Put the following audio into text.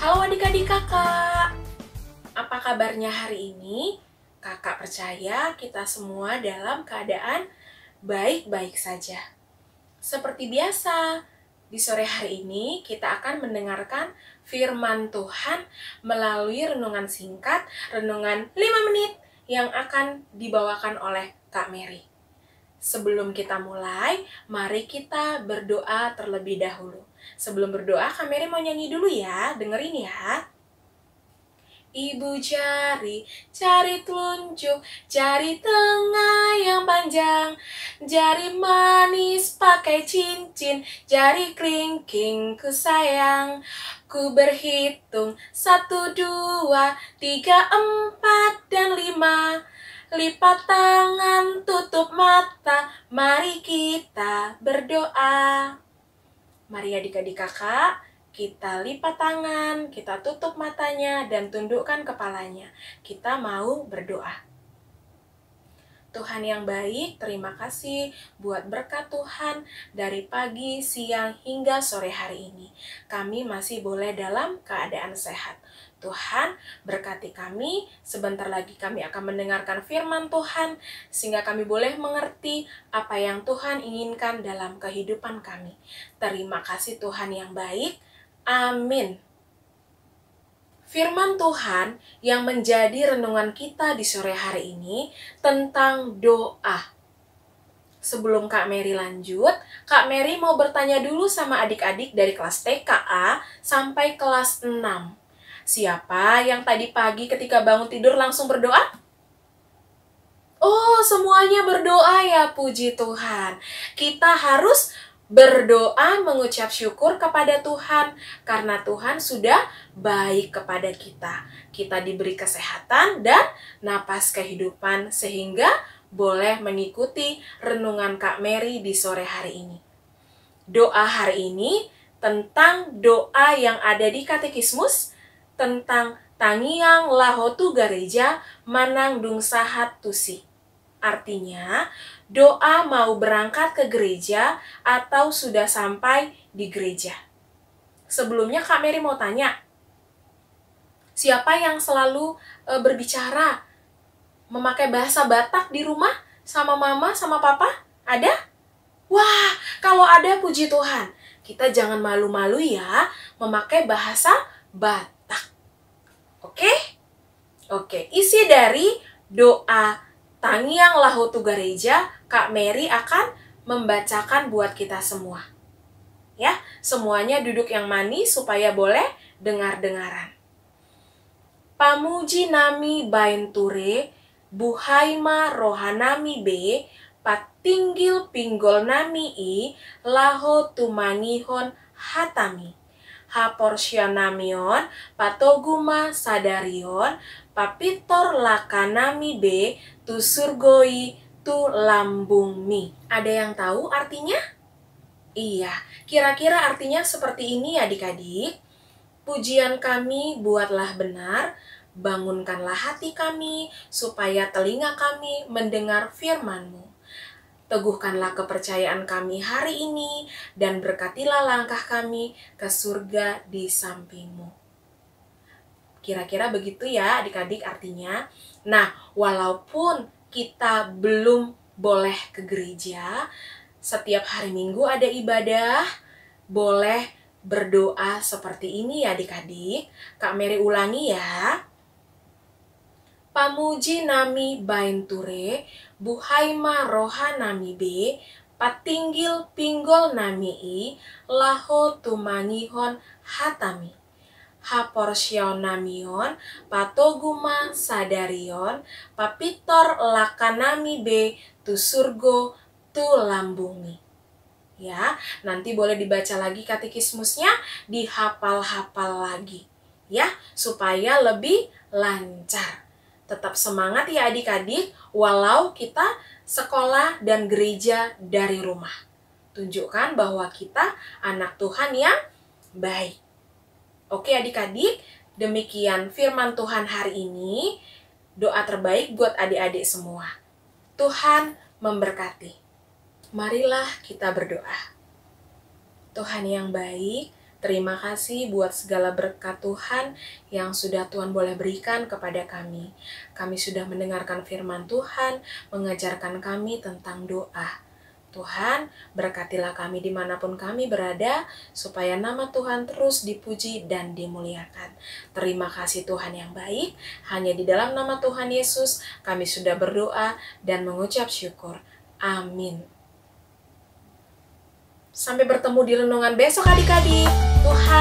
Halo adik-adik kakak, apa kabarnya hari ini? Kakak percaya kita semua dalam keadaan baik-baik saja. Seperti biasa, di sore hari ini kita akan mendengarkan firman Tuhan melalui renungan singkat, renungan 5 menit yang akan dibawakan oleh Kak Mary. Sebelum kita mulai, mari kita berdoa terlebih dahulu. Sebelum berdoa, Kameri mau nyanyi dulu ya. Dengerin ya. Ibu jari, jari telunjuk, jari tengah yang panjang, jari manis pakai cincin, jari kelingking ku sayang. Ku berhitung satu, dua, tiga, empat, dan lima. Lipat tangan, tutup mata, mari kita berdoa. Mari adik-adik kakak, kita lipat tangan, kita tutup matanya, dan tundukkan kepalanya. Kita mau berdoa. Tuhan yang baik, terima kasih buat berkat Tuhan dari pagi, siang, hingga sore hari ini. Kami masih boleh dalam keadaan sehat. Tuhan, berkati kami. Sebentar lagi kami akan mendengarkan firman Tuhan, sehingga kami boleh mengerti apa yang Tuhan inginkan dalam kehidupan kami. Terima kasih, Tuhan yang baik. Amin. Firman Tuhan yang menjadi renungan kita di sore hari ini tentang doa. Sebelum Kak Mary lanjut, Kak Mary mau bertanya dulu sama adik-adik dari kelas TKA sampai kelas 6 Siapa yang tadi pagi ketika bangun tidur langsung berdoa? Oh, semuanya berdoa ya, puji Tuhan. Kita harus berdoa mengucap syukur kepada Tuhan karena Tuhan sudah baik kepada kita. Kita diberi kesehatan dan napas kehidupan sehingga boleh mengikuti renungan Kak Mary di sore hari ini. Doa hari ini tentang doa yang ada di Katekismus tentang Tangiang Lahotu gereja Manang Dung Sahat Tusi. Artinya, doa mau berangkat ke gereja atau sudah sampai di gereja. Sebelumnya Kak Mary mau tanya, siapa yang selalu e, berbicara memakai bahasa Batak di rumah sama mama sama papa? Ada? Wah, kalau ada puji Tuhan. Kita jangan malu-malu ya memakai bahasa Batak. Oke? Okay? Oke, okay. isi dari doa Tangiang Lahutu Gereja, Kak Mary akan membacakan buat kita semua. Ya, semuanya duduk yang manis supaya boleh dengar-dengaran. Pamuji nami bainture, buhaima rohanami be, patinggil pinggol nami i, laho tumanihon hatami haporsionamion, patoguma sadarion, papitor lakanami b, tusurgoi, tu lambung mi. Ada yang tahu artinya? Iya, kira-kira artinya seperti ini ya adik-adik. Pujian kami buatlah benar, bangunkanlah hati kami, supaya telinga kami mendengar firmanmu. Teguhkanlah kepercayaan kami hari ini dan berkatilah langkah kami ke surga di sampingmu. Kira-kira begitu ya adik-adik artinya. Nah, walaupun kita belum boleh ke gereja, setiap hari minggu ada ibadah, boleh berdoa seperti ini ya adik-adik. Kak Mary ulangi ya. Pamuji Nami Bainture, Buhaima Roha Nami B, Patinggil Pinggol Nami I, Laho Tumanihon Hatami. Haporsion Namion, Patoguma Sadarion, Papitor Lakanami B, tu lambungi. ya. Nanti boleh dibaca lagi katekismusnya, dihafal-hafal lagi ya, supaya lebih lancar. Tetap semangat ya adik-adik, walau kita sekolah dan gereja dari rumah. Tunjukkan bahwa kita anak Tuhan yang baik. Oke adik-adik, demikian firman Tuhan hari ini. Doa terbaik buat adik-adik semua. Tuhan memberkati. Marilah kita berdoa. Tuhan yang baik, Terima kasih buat segala berkat Tuhan yang sudah Tuhan boleh berikan kepada kami. Kami sudah mendengarkan firman Tuhan, mengajarkan kami tentang doa. Tuhan, berkatilah kami dimanapun kami berada, supaya nama Tuhan terus dipuji dan dimuliakan. Terima kasih Tuhan yang baik, hanya di dalam nama Tuhan Yesus kami sudah berdoa dan mengucap syukur. Amin. Sampai bertemu di renungan besok adik-adik. 我还。